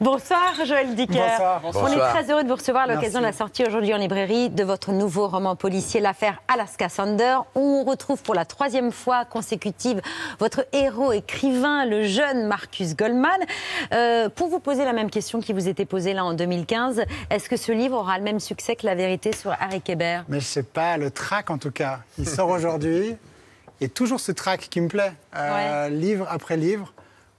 Bonsoir Joël Dicker. Bonsoir, On est très heureux de vous recevoir à l'occasion de la sortie aujourd'hui en librairie de votre nouveau roman policier, l'affaire Alaska Sander, où on retrouve pour la troisième fois consécutive votre héros écrivain, le jeune Marcus Goldman. Euh, pour vous poser la même question qui vous était posée là en 2015, est-ce que ce livre aura le même succès que La vérité sur Harry Kéber Mais je sais pas, le trac en tout cas. Il sort aujourd'hui. Et toujours ce trac qui me plaît, euh, livre après livre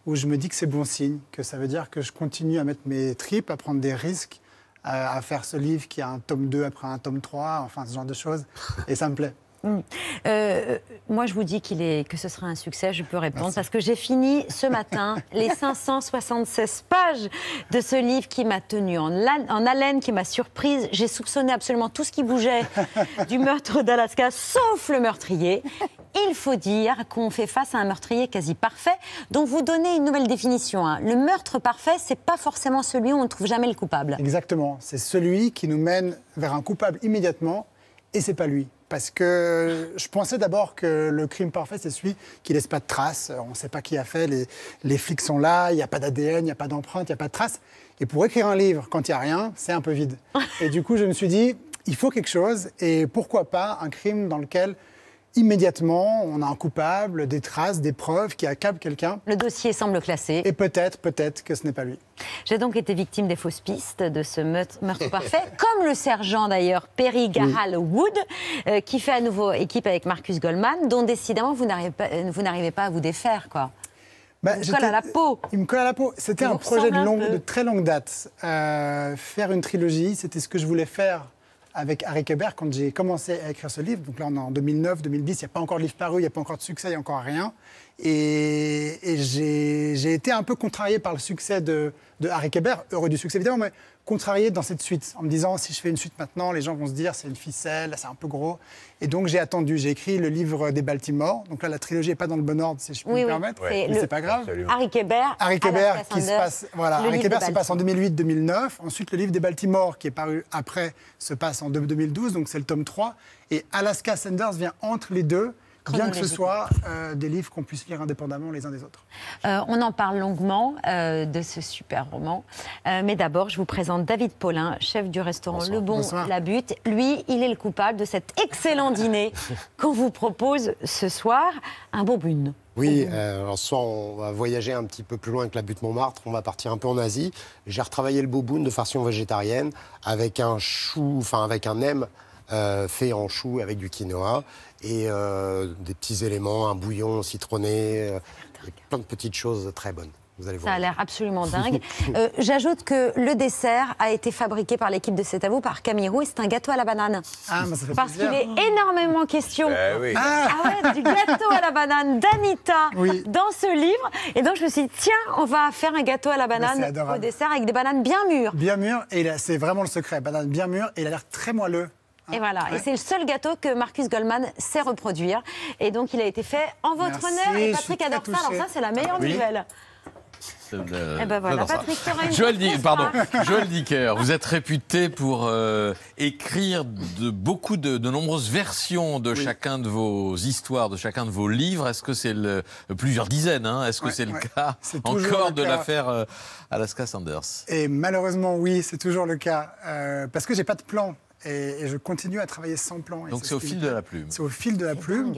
où je me dis que c'est bon signe, que ça veut dire que je continue à mettre mes tripes, à prendre des risques, à, faire ce livre qui a un tome 2 après un tome 3, enfin ce genre de choses. Et ça me plaît. Mm. Euh, moi, je vous dis est, que ce sera un succès, je peux répondre, parce que j'ai fini ce matin les 576 pages de ce livre qui m'a tenue en, en, haleine, qui m'a surprise. J'ai soupçonné absolument tout ce qui bougeait du meurtre d'Alaska, sauf le meurtrier il faut dire qu'on fait face à un meurtrier quasi parfait, dont vous donnez une nouvelle définition. Hein. Le meurtre parfait, c'est pas forcément celui où on ne trouve jamais le coupable. Exactement, c'est celui qui nous mène vers un coupable immédiatement, et c'est pas lui parce que je pensais d'abord que le crime parfait, c'est celui qui laisse pas de traces. On ne sait pas qui a fait, les, les flics sont là, il n'y a pas d'ADN, il n'y a pas d'empreinte, il n'y a pas de traces. Et pour écrire un livre, quand il n'y a rien, c'est un peu vide. Et du coup, je me suis dit, il faut quelque chose, et pourquoi pas un crime dans lequel immédiatement, on a un coupable, des traces, des preuves qui accablent quelqu'un. Le dossier semble classé. Et peut-être, peut-être que ce n'est pas lui. J'ai donc été victime des fausses pistes de ce meurtre, parfait, comme le sergent d'ailleurs Perry garral Wood, euh, qui fait à nouveau équipe avec Marcus Goldman, dont décidément vous n'arrivez pas, euh, à vous défaire. Quoi. Bah, il me colle à la peau. la peau. C'était un projet de, très longue date. Euh, faire une trilogie, c'était ce que je voulais faire avec Harry Keber quand j'ai commencé à écrire ce livre. Donc là, on est en 2009, 2010, il n'y a pas encore de livre paru, il n'y a pas encore de succès, il n'y a encore rien. Et, j'ai été un peu contrarié par le succès de, de Harry keber heureux du succès évidemment, mais contrarié dans cette suite, en me disant si je fais une suite maintenant, les gens vont se dire c'est une ficelle, c'est un peu gros. Et donc j'ai attendu, j'ai écrit le livre des Baltimore. Donc là, la trilogie n'est pas dans le bon ordre, si je peux me permettre, mais c'est pas grave. Harry Kébert. Harry Kébert qui se passe, voilà, Harry se passe en 2008-2009. Ensuite, le livre des Baltimore qui est paru après se passe en 2012, donc c'est le tome 3. Et Alaska Sanders vient entre les deux bien que ce soit euh, des livres qu'on puisse lire indépendamment les uns des autres. Euh, on en parle longuement euh, de ce super roman, mais d'abord je vous présente David Paulin, chef du restaurant Le Bon La Butte. Lui, il est le coupable de cet excellent dîner qu'on vous propose ce soir, un bobune. Oui, alors ce soir, on va voyager un petit peu plus loin que la butte Montmartre. On va partir un peu en Asie. J'ai retravaillé le boboon de façon végétarienne avec un chou, enfin avec un M euh, fait en chou avec du quinoa et euh, des petits éléments, un bouillon citronné, euh, plein de petites choses très bonnes. Vous allez voir. Ça a l'air absolument dingue. J'ajoute que le dessert a été fabriqué par l'équipe de C'est à vous, par Camille Roux, et c'est un gâteau à la banane. Ah, Parce qu'il est énormément question eh oui. Ah du gâteau à la banane d'Anita dans ce livre. Et donc je me suis dit, tiens, on va faire un gâteau à la banane au dessert avec des bananes bien mûres. Bien mûres et là, c'est vraiment le secret. Banane bien mûre, et il a l'air très moelleux. Ah, Et voilà. Et c'est le seul gâteau que Marcus Goldman sait reproduire. Et donc, il a été fait en votre honneur. Et Patrick adore ça. Alors, ça, c'est la meilleure nouvelle. Eh ben voilà, Patrick Joël, pardon. Joël Dicker, vous êtes réputé pour euh, écrire de beaucoup de, nombreuses versions de chacun de vos histoires, de chacun de vos livres. Est-ce que c'est le plusieurs dizaines hein Est-ce que c'est le cas encore de l'affaire euh, Alaska Sanders Et malheureusement, oui, c'est toujours le cas euh, parce que j'ai pas de plan et, je continue à travailler sans plan. Donc c'est au, fil de la plume. C'est au fil de la plume.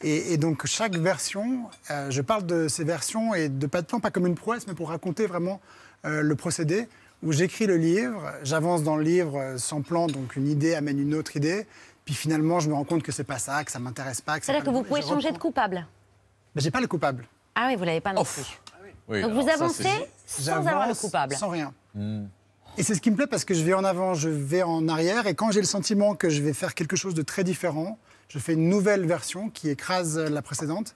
Et, donc chaque version, euh, je parle de ces versions et de pas de plan, pas comme une prouesse, mais pour raconter vraiment euh, le procédé où j'écris le livre, j'avance dans le livre euh, sans plan, donc une idée amène une autre idée, puis finalement je me rends compte que c'est pas ça, que ça m'intéresse pas. C'est-à-dire que, vous pouvez changer de coupable. Ben, j'ai pas le coupable. Ah oui, vous l'avez pas non plus. Ah donc vous avancez sans avoir le coupable. Sans rien. Hmm. Et c'est ce qui me plaît parce que je vais en avant, je vais en arrière. Et quand j'ai le sentiment que je vais faire quelque chose de très différent, je fais une nouvelle version qui écrase la précédente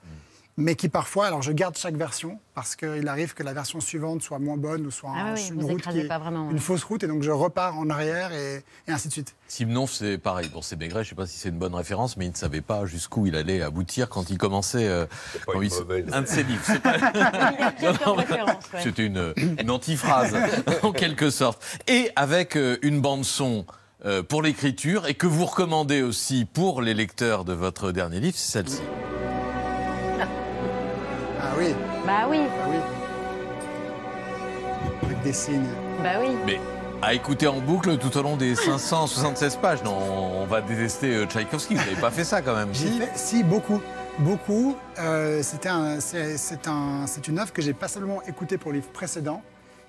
mais qui parfois, alors je garde chaque version parce qu'il arrive que la version suivante soit moins bonne ou soit ah une, route qui vraiment, une fausse route et donc je repars en arrière et, ainsi de suite. Simon, c'est pareil. Pour ses Maigret, je ne sais pas si c'est une bonne référence, mais il ne savait pas jusqu'où il allait aboutir quand il commençait euh, un de ses livres. C'était une, antiphrase, en quelque sorte. Et avec euh, une bande-son euh, pour l'écriture et que vous recommandez aussi pour les lecteurs de votre dernier livre, c'est celle-ci. Bah oui. oui. Avec des signes. Bah oui. Mais à écouter en boucle tout au long des 576 pages. on va détester euh, Tchaïkovski. Vous n'avez pas fait ça quand même. Si, si beaucoup. Beaucoup. Euh, c'est une œuvre que j'ai pas seulement écoutée pour le livre précédent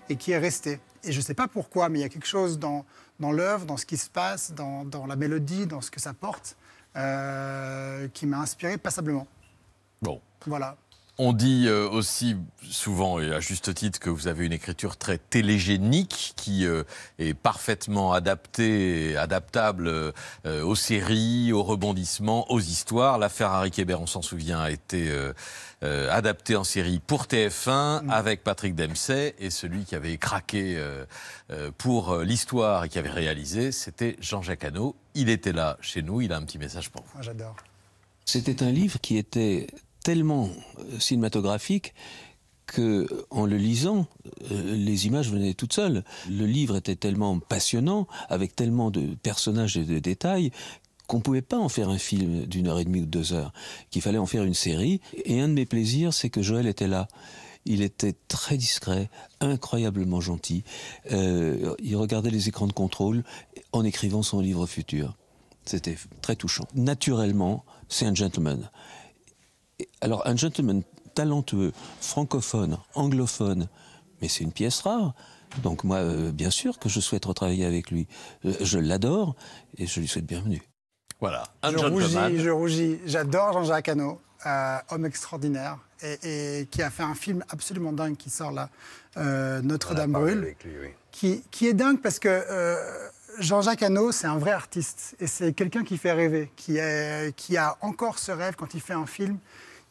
et qui est restée. Et je ne sais pas pourquoi, mais il y a quelque chose dans, dans l'œuvre, dans ce qui se passe, dans, dans, la mélodie, dans ce que ça porte, euh, qui m'a inspiré passablement. Bon. Voilà. On dit euh, aussi souvent, et à juste titre, que vous avez une écriture très télégénique qui euh, est parfaitement adaptée adaptable euh, aux séries, aux rebondissements, aux histoires. L'affaire Harry Kéber, on s'en souvient, a été adaptée en série pour TF1 mm. avec Patrick Dempsey et celui qui avait craqué pour l'histoire et qui avait réalisé, c'était Jean-Jacques Hano. Il était là chez nous, il a un petit message pour vous. Ah, j'adore. C'était un livre qui était tellement euh, cinématographique que, en le lisant, euh, les images venaient toutes seules. Le livre était tellement passionnant, avec tellement de personnages et de détails, qu'on ne pouvait pas en faire un film d'une heure et demie ou deux heures, qu'il fallait en faire une série. Et un de mes plaisirs, c'est que Joël était là. Il était très discret, incroyablement gentil. Euh, il regardait les écrans de contrôle en écrivant son livre futur. C'était très touchant. Naturellement, c'est un gentleman. Alors, un gentleman talentueux, francophone, anglophone, mais c'est une pièce rare. Donc moi, euh, bien sûr que je souhaite retravailler avec lui. Euh, je l'adore et je lui souhaite bienvenue. Voilà. Un je rougis, je rougis. J'adore Jean-Jacques Hano, euh, homme extraordinaire, et, qui a fait un film absolument dingue qui sort là, Notre-Dame brûle, oui. qui, est dingue parce que Jean-Jacques Hano, c'est un vrai artiste, et c'est quelqu'un qui fait rêver, qui, est, qui a encore ce rêve quand il fait un film.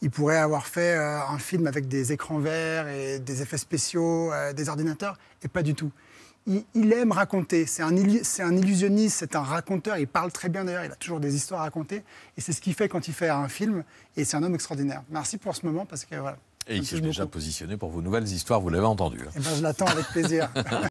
Il pourrait avoir fait euh, un film avec des écrans verts et des effets spéciaux, euh, des ordinateurs, et pas du tout. Il, aime raconter, c'est un, un, illusionniste, c'est un raconteur, il parle très bien d'ailleurs, il a toujours des histoires à raconter, et c'est ce qu'il fait quand il fait un film, et c'est un homme extraordinaire. Merci pour ce moment, parce que voilà. Et il s'est déjà positionné pour vos nouvelles histoires, vous l'avez entendu. Et hein. eh ben, je l'attends avec plaisir.